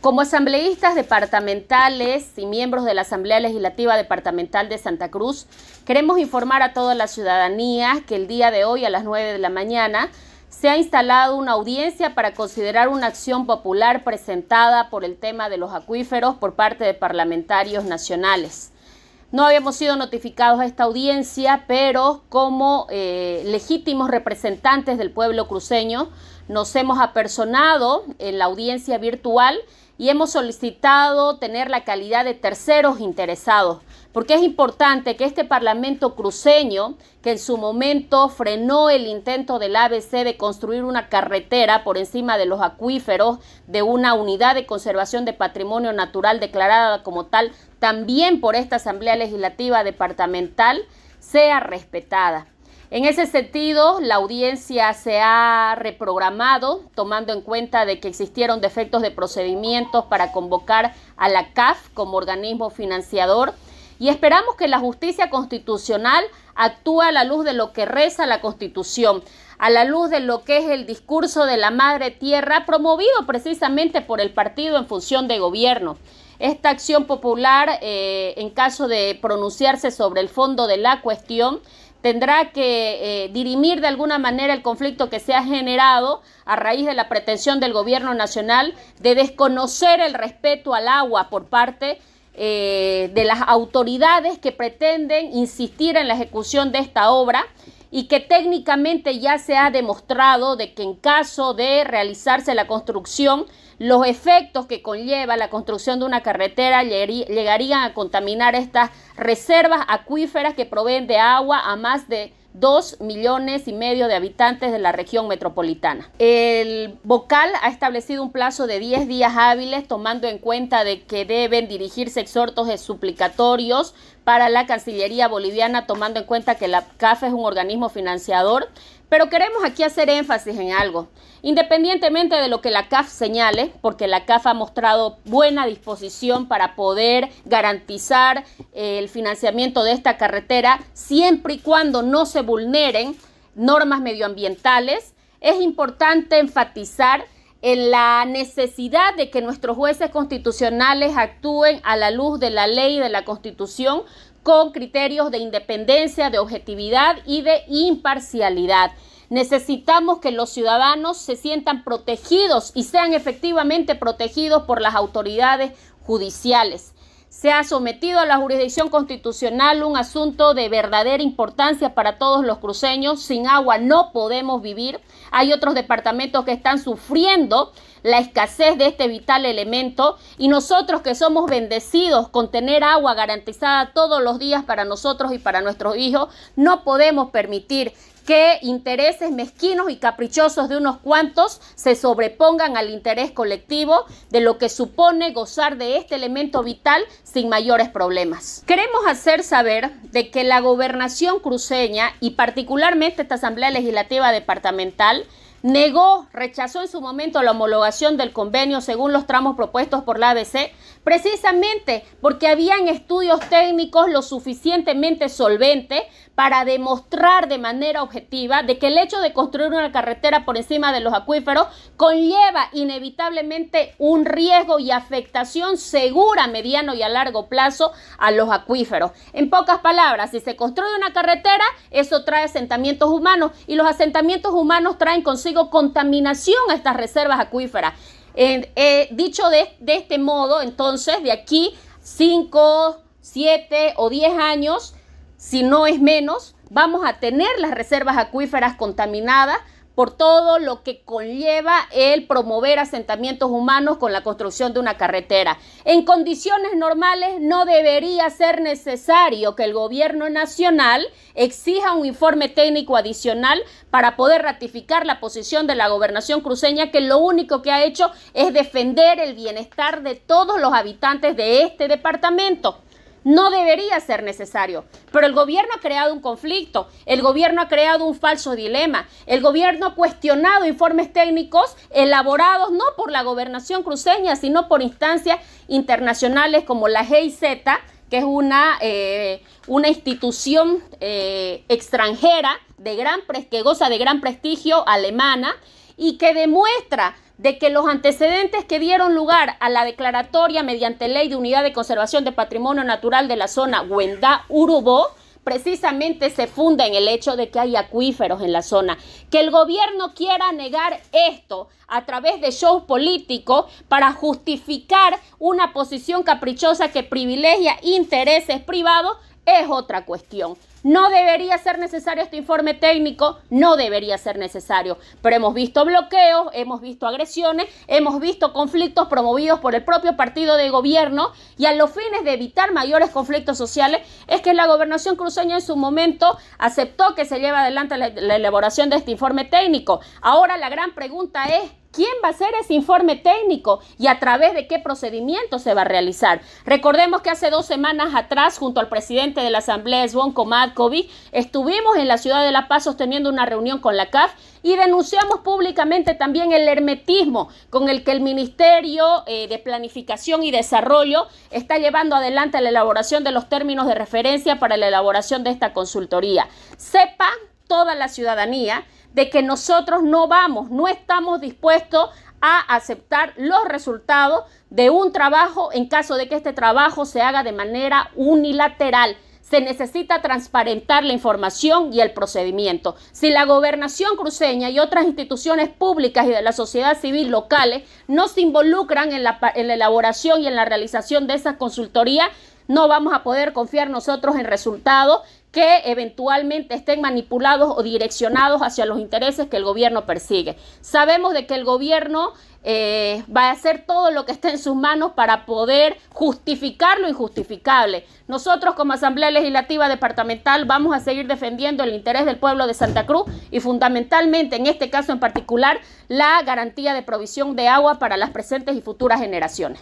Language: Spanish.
Como asambleístas departamentales y miembros de la Asamblea Legislativa Departamental de Santa Cruz, queremos informar a toda la ciudadanía que el día de hoy a las 9 de la mañana se ha instalado una audiencia para considerar una acción popular presentada por el tema de los acuíferos por parte de parlamentarios nacionales. No habíamos sido notificados a esta audiencia, pero como eh, legítimos representantes del pueblo cruceño, nos hemos apersonado en la audiencia virtual y hemos solicitado tener la calidad de terceros interesados, porque es importante que este Parlamento cruceño, que en su momento frenó el intento del ABC de construir una carretera por encima de los acuíferos de una unidad de conservación de patrimonio natural declarada como tal, también por esta Asamblea Legislativa Departamental, sea respetada. En ese sentido, la audiencia se ha reprogramado tomando en cuenta de que existieron defectos de procedimientos para convocar a la CAF como organismo financiador y esperamos que la justicia constitucional actúe a la luz de lo que reza la Constitución, a la luz de lo que es el discurso de la Madre Tierra promovido precisamente por el partido en función de gobierno. Esta acción popular, eh, en caso de pronunciarse sobre el fondo de la cuestión, tendrá que eh, dirimir de alguna manera el conflicto que se ha generado a raíz de la pretensión del gobierno nacional de desconocer el respeto al agua por parte eh, de las autoridades que pretenden insistir en la ejecución de esta obra y que técnicamente ya se ha demostrado de que en caso de realizarse la construcción, los efectos que conlleva la construcción de una carretera llegarían a contaminar estas reservas acuíferas que proveen de agua a más de 2 millones y medio de habitantes de la región metropolitana. El vocal ha establecido un plazo de 10 días hábiles tomando en cuenta de que deben dirigirse exhortos suplicatorios para la Cancillería boliviana tomando en cuenta que la CAF es un organismo financiador pero queremos aquí hacer énfasis en algo. Independientemente de lo que la CAF señale, porque la CAF ha mostrado buena disposición para poder garantizar eh, el financiamiento de esta carretera, siempre y cuando no se vulneren normas medioambientales, es importante enfatizar en la necesidad de que nuestros jueces constitucionales actúen a la luz de la ley y de la constitución con criterios de independencia, de objetividad y de imparcialidad. Necesitamos que los ciudadanos se sientan protegidos y sean efectivamente protegidos por las autoridades judiciales se ha sometido a la jurisdicción constitucional un asunto de verdadera importancia para todos los cruceños. Sin agua no podemos vivir. Hay otros departamentos que están sufriendo la escasez de este vital elemento y nosotros que somos bendecidos con tener agua garantizada todos los días para nosotros y para nuestros hijos, no podemos permitir que intereses mezquinos y caprichosos de unos cuantos se sobrepongan al interés colectivo de lo que supone gozar de este elemento vital sin mayores problemas. Queremos hacer saber de que la gobernación cruceña y particularmente esta Asamblea Legislativa Departamental negó, rechazó en su momento la homologación del convenio según los tramos propuestos por la ABC, precisamente porque habían estudios técnicos lo suficientemente solventes para demostrar de manera objetiva de que el hecho de construir una carretera por encima de los acuíferos conlleva inevitablemente un riesgo y afectación segura a mediano y a largo plazo a los acuíferos. En pocas palabras, si se construye una carretera, eso trae asentamientos humanos y los asentamientos humanos traen consigo digo, contaminación a estas reservas acuíferas. Eh, eh, dicho de, de este modo, entonces, de aquí 5, 7 o 10 años, si no es menos, vamos a tener las reservas acuíferas contaminadas por todo lo que conlleva el promover asentamientos humanos con la construcción de una carretera. En condiciones normales no debería ser necesario que el gobierno nacional exija un informe técnico adicional para poder ratificar la posición de la gobernación cruceña que lo único que ha hecho es defender el bienestar de todos los habitantes de este departamento. No debería ser necesario, pero el gobierno ha creado un conflicto, el gobierno ha creado un falso dilema, el gobierno ha cuestionado informes técnicos elaborados no por la gobernación cruceña, sino por instancias internacionales como la GIZ, que es una, eh, una institución eh, extranjera de gran, que goza de gran prestigio alemana y que demuestra de que los antecedentes que dieron lugar a la declaratoria mediante ley de unidad de conservación de patrimonio natural de la zona Huendá-Urubó precisamente se funda en el hecho de que hay acuíferos en la zona. Que el gobierno quiera negar esto a través de shows políticos para justificar una posición caprichosa que privilegia intereses privados es otra cuestión. No debería ser necesario este informe técnico, no debería ser necesario, pero hemos visto bloqueos, hemos visto agresiones, hemos visto conflictos promovidos por el propio partido de gobierno y a los fines de evitar mayores conflictos sociales es que la gobernación cruceña en su momento aceptó que se lleve adelante la, la elaboración de este informe técnico. Ahora la gran pregunta es, ¿Quién va a hacer ese informe técnico y a través de qué procedimiento se va a realizar? Recordemos que hace dos semanas atrás, junto al presidente de la Asamblea, Svonko Matkovic, estuvimos en la ciudad de La Paz sosteniendo una reunión con la CAF y denunciamos públicamente también el hermetismo con el que el Ministerio eh, de Planificación y Desarrollo está llevando adelante la elaboración de los términos de referencia para la elaboración de esta consultoría. Sepa toda la ciudadanía de que nosotros no vamos, no estamos dispuestos a aceptar los resultados de un trabajo en caso de que este trabajo se haga de manera unilateral. Se necesita transparentar la información y el procedimiento. Si la gobernación cruceña y otras instituciones públicas y de la sociedad civil locales no se involucran en la, elaboración y en la realización de esas consultorías, no vamos a poder confiar nosotros en resultados que eventualmente estén manipulados o direccionados hacia los intereses que el gobierno persigue. Sabemos de que el gobierno eh, va a hacer todo lo que esté en sus manos para poder justificar lo injustificable. Nosotros como Asamblea Legislativa Departamental vamos a seguir defendiendo el interés del pueblo de Santa Cruz y fundamentalmente en este caso en particular la garantía de provisión de agua para las presentes y futuras generaciones.